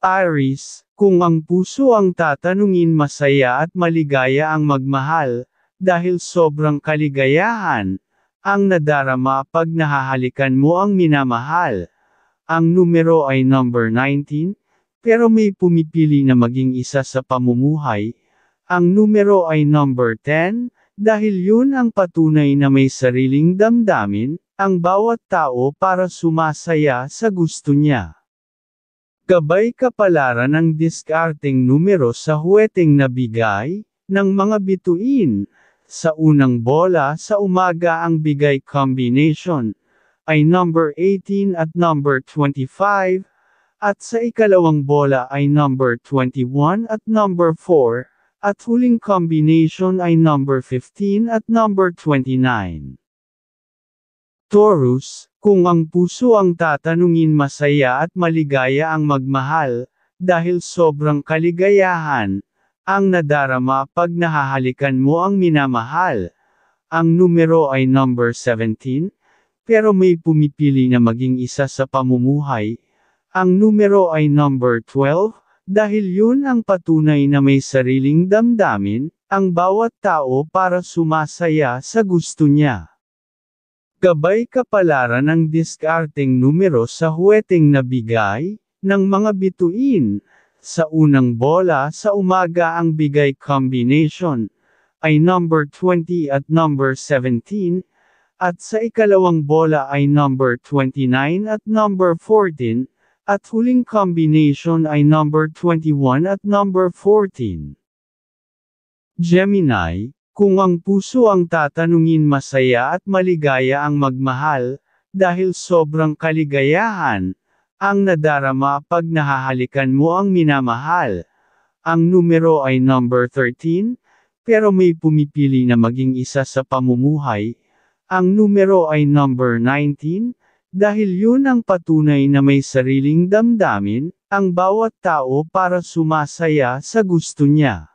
Aris, kung ang puso ang tatanungin masaya at maligaya ang magmahal, dahil sobrang kaligayahan, ang nadarama pag nahahalikan mo ang minamahal. Ang numero ay number 19, pero may pumipili na maging isa sa pamumuhay. Ang numero ay number 10, dahil yun ang patunay na may sariling damdamin, ang bawat tao para sumasaya sa gusto niya. Gabay kapalaran ang diskarting numero sa huweteng nabigay, ng mga bituin. Sa unang bola sa umaga ang bigay combination, ay number 18 at number 25, at sa ikalawang bola ay number 21 at number 4, at huling combination ay number 15 at number 29. Taurus, kung ang puso ang tatanungin masaya at maligaya ang magmahal, dahil sobrang kaligayahan, ang nadarama pag nahahalikan mo ang minamahal. Ang numero ay number 17, pero may pumipili na maging isa sa pamumuhay. Ang numero ay number 12, dahil yun ang patunay na may sariling damdamin, ang bawat tao para sumasaya sa gusto niya. Gabay kapalaran ang diskarteng numero sa huweting nabigay, ng mga bituin. Sa unang bola sa umaga ang bigay combination, ay number 20 at number 17, at sa ikalawang bola ay number 29 at number 14, at huling combination ay number 21 at number 14. Gemini, kung ang puso ang tatanungin masaya at maligaya ang magmahal, dahil sobrang kaligayahan, ang nadarama pag nahahalikan mo ang minamahal. Ang numero ay number 13, pero may pumipili na maging isa sa pamumuhay. Ang numero ay number 19, dahil yun ang patunay na may sariling damdamin, ang bawat tao para sumasaya sa gusto niya.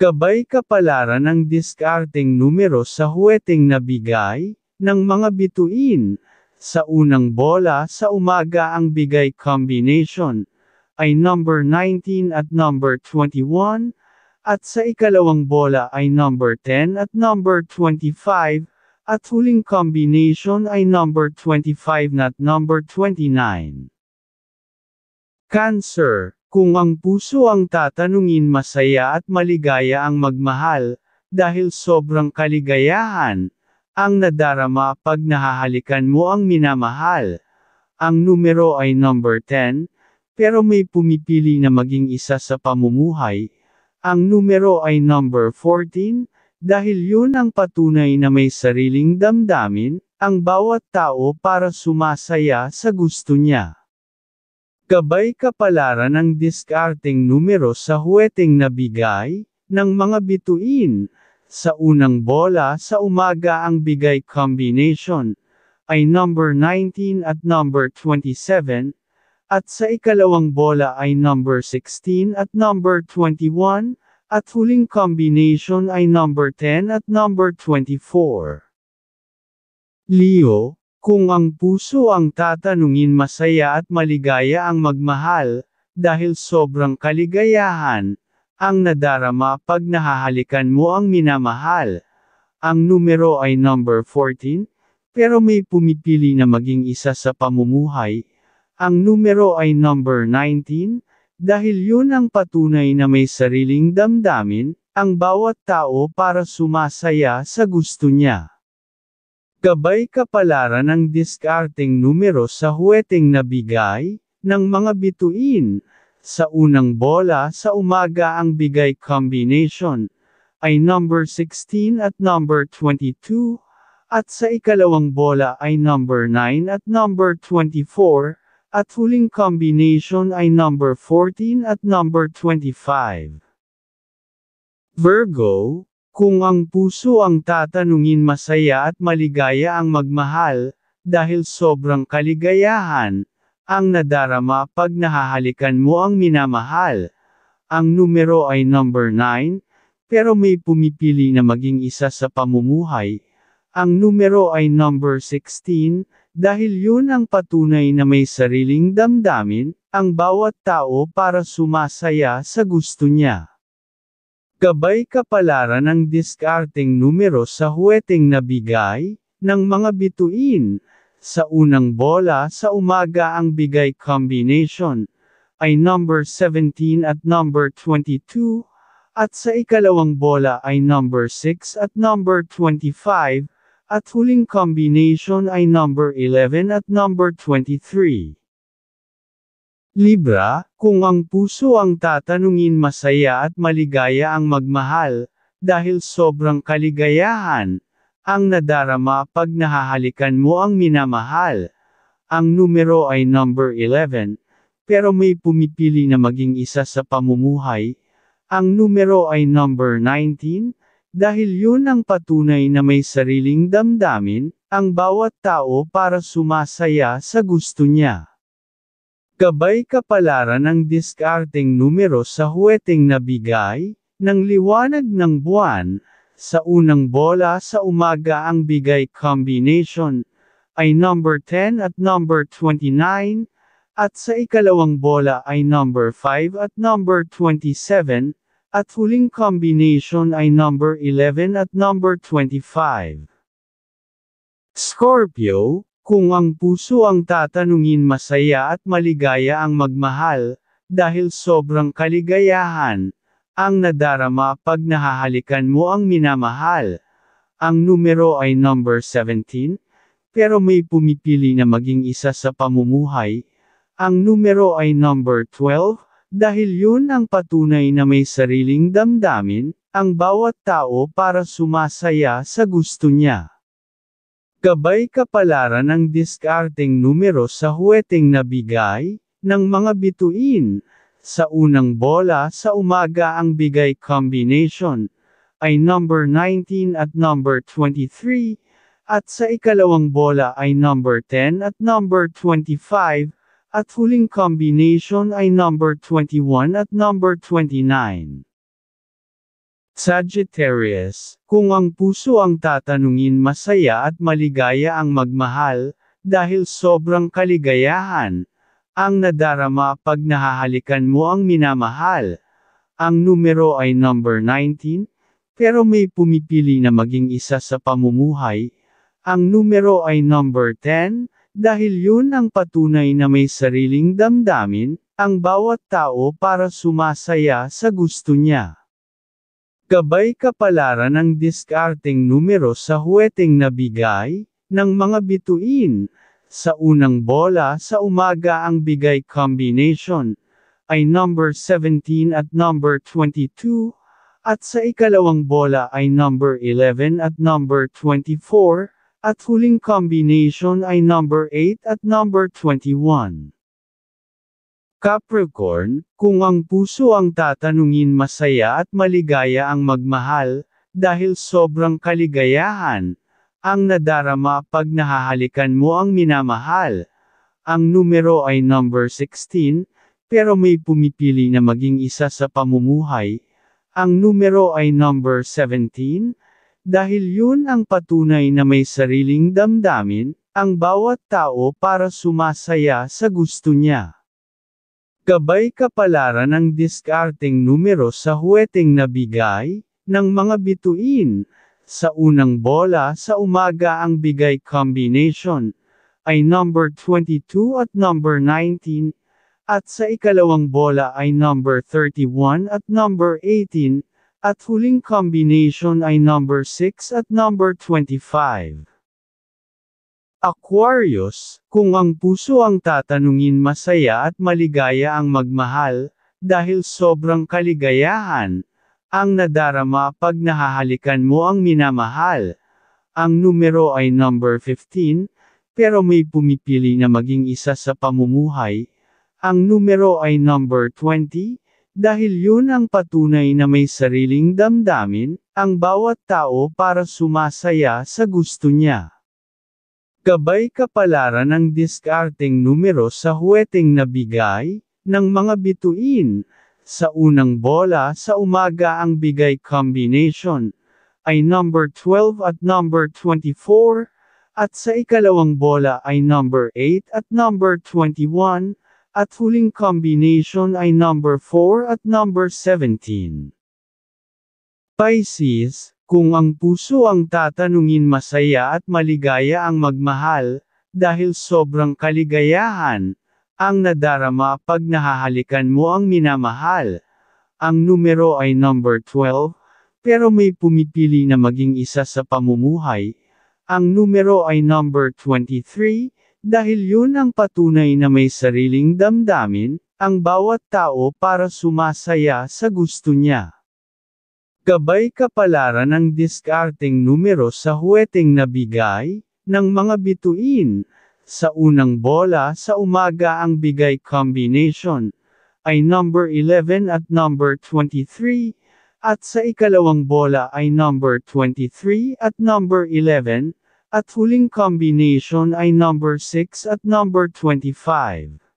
Gabay kapalaran ang diskarteng numero sa huweteng nabigay, ng mga bituin. Sa unang bola sa umaga ang bigay combination, ay number 19 at number 21, at sa ikalawang bola ay number 10 at number 25, at huling combination ay number 25 at number 29. Cancer kung ang puso ang tatanungin masaya at maligaya ang magmahal, dahil sobrang kaligayahan, ang nadarama pag nahahalikan mo ang minamahal. Ang numero ay number 10, pero may pumipili na maging isa sa pamumuhay. Ang numero ay number 14, dahil yun ang patunay na may sariling damdamin, ang bawat tao para sumasaya sa gusto niya. Gabay kapalaran ang diskarting numero sa huweteng nabigay, ng mga bituin. Sa unang bola sa umaga ang bigay combination, ay number 19 at number 27, at sa ikalawang bola ay number 16 at number 21, at huling combination ay number 10 at number 24. Leo, kung ang puso ang tatanungin masaya at maligaya ang magmahal, dahil sobrang kaligayahan, ang nadarama pag nahahalikan mo ang minamahal. Ang numero ay number 14, pero may pumipili na maging isa sa pamumuhay. Ang numero ay number 19, dahil yun ang patunay na may sariling damdamin, ang bawat tao para sumasaya sa gusto niya. Gabay kapalaran ang diskarteng numero sa huweteng nabigay, ng mga bituin. Sa unang bola sa umaga ang bigay combination, ay number 16 at number 22, at sa ikalawang bola ay number 9 at number 24, at huling combination ay number 14 at number 25. Virgo, kung ang puso ang tatanungin masaya at maligaya ang magmahal, dahil sobrang kaligayahan, ang nadarama pag nahahalikan mo ang minamahal. Ang numero ay number 9, pero may pumipili na maging isa sa pamumuhay. Ang numero ay number 16, dahil yun ang patunay na may sariling damdamin, ang bawat tao para sumasaya sa gusto niya. Gabay kapalaran ang diskarteng numero sa huweteng nabigay, ng mga bituin. Sa unang bola sa umaga ang bigay combination, ay number 17 at number 22, at sa ikalawang bola ay number 6 at number 25, at huling combination ay number 11 at number 23. Libra, kung ang puso ang tatanungin masaya at maligaya ang magmahal, dahil sobrang kaligayahan, ang nadarama pag nahahalikan mo ang minamahal. Ang numero ay number 11, pero may pumipili na maging isa sa pamumuhay. Ang numero ay number 19, dahil yun ang patunay na may sariling damdamin, ang bawat tao para sumasaya sa gusto niya. Gabay kapalaran ang diskarteng numero sa huweteng nabigay, ng liwanag ng buwan, sa unang bola sa umaga ang bigay combination, ay number 10 at number 29, at sa ikalawang bola ay number 5 at number 27, at huling combination ay number 11 at number 25. Scorpio, kung ang puso ang tatanungin masaya at maligaya ang magmahal, dahil sobrang kaligayahan, ang nadarama pag nahahalikan mo ang minamahal. Ang numero ay number 17, pero may pumipili na maging isa sa pamumuhay. Ang numero ay number 12, dahil yun ang patunay na may sariling damdamin, ang bawat tao para sumasaya sa gusto niya. Gabay kapalaran ng diskarteng numero sa huweting nabigay, ng mga bituin. Sa unang bola sa umaga ang bigay combination, ay number 19 at number 23, at sa ikalawang bola ay number 10 at number 25, at huling combination ay number 21 at number 29. Sagittarius, kung ang puso ang tatanungin masaya at maligaya ang magmahal, dahil sobrang kaligayahan, ang nadarama pag nahahalikan mo ang minamahal. Ang numero ay number 19, pero may pumipili na maging isa sa pamumuhay. Ang numero ay number 10, dahil yun ang patunay na may sariling damdamin, ang bawat tao para sumasaya sa gusto niya. Gabay kapalaran ang diskarteng numero sa huweteng nabigay, ng mga bituin. Sa unang bola sa umaga ang bigay combination, ay number 17 at number 22, at sa ikalawang bola ay number 11 at number 24, at huling combination ay number 8 at number 21. Capricorn, kung ang puso ang tatanungin masaya at maligaya ang magmahal, dahil sobrang kaligayahan, ang nadarama pag nahahalikan mo ang minamahal. Ang numero ay number 16, pero may pumipili na maging isa sa pamumuhay. Ang numero ay number 17, dahil yun ang patunay na may sariling damdamin, ang bawat tao para sumasaya sa gusto niya. Gabay kapalaran ang diskarting numero sa huweteng nabigay, ng mga bituin. Sa unang bola sa umaga ang bigay combination, ay number 22 at number 19, at sa ikalawang bola ay number 31 at number 18, at huling combination ay number 6 at number 25. Aquarius, kung ang puso ang tatanungin masaya at maligaya ang magmahal, dahil sobrang kaligayahan, ang nadarama pag nahahalikan mo ang minamahal. Ang numero ay number 15, pero may pumipili na maging isa sa pamumuhay. Ang numero ay number 20, dahil yun ang patunay na may sariling damdamin, ang bawat tao para sumasaya sa gusto niya. Gabay kapalaran ng diskarteng numero sa huweting nabigay, ng mga bituin. Sa unang bola sa umaga ang bigay combination, ay number 12 at number 24, at sa ikalawang bola ay number 8 at number 21, at huling combination ay number 4 at number 17. Pisces, kung ang puso ang tatanungin masaya at maligaya ang magmahal, dahil sobrang kaligayahan, ang nadarama pag nahahalikan mo ang minamahal. Ang numero ay number 12, pero may pumipili na maging isa sa pamumuhay. Ang numero ay number 23, dahil yun ang patunay na may sariling damdamin, ang bawat tao para sumasaya sa gusto niya. Gabay kapalaran ang diskarting numero sa huweteng nabigay, ng mga bituin. Sa unang bola sa umaga ang bigay combination, ay number 11 at number 23, at sa ikalawang bola ay number 23 at number 11, at huling combination ay number 6 at number 25.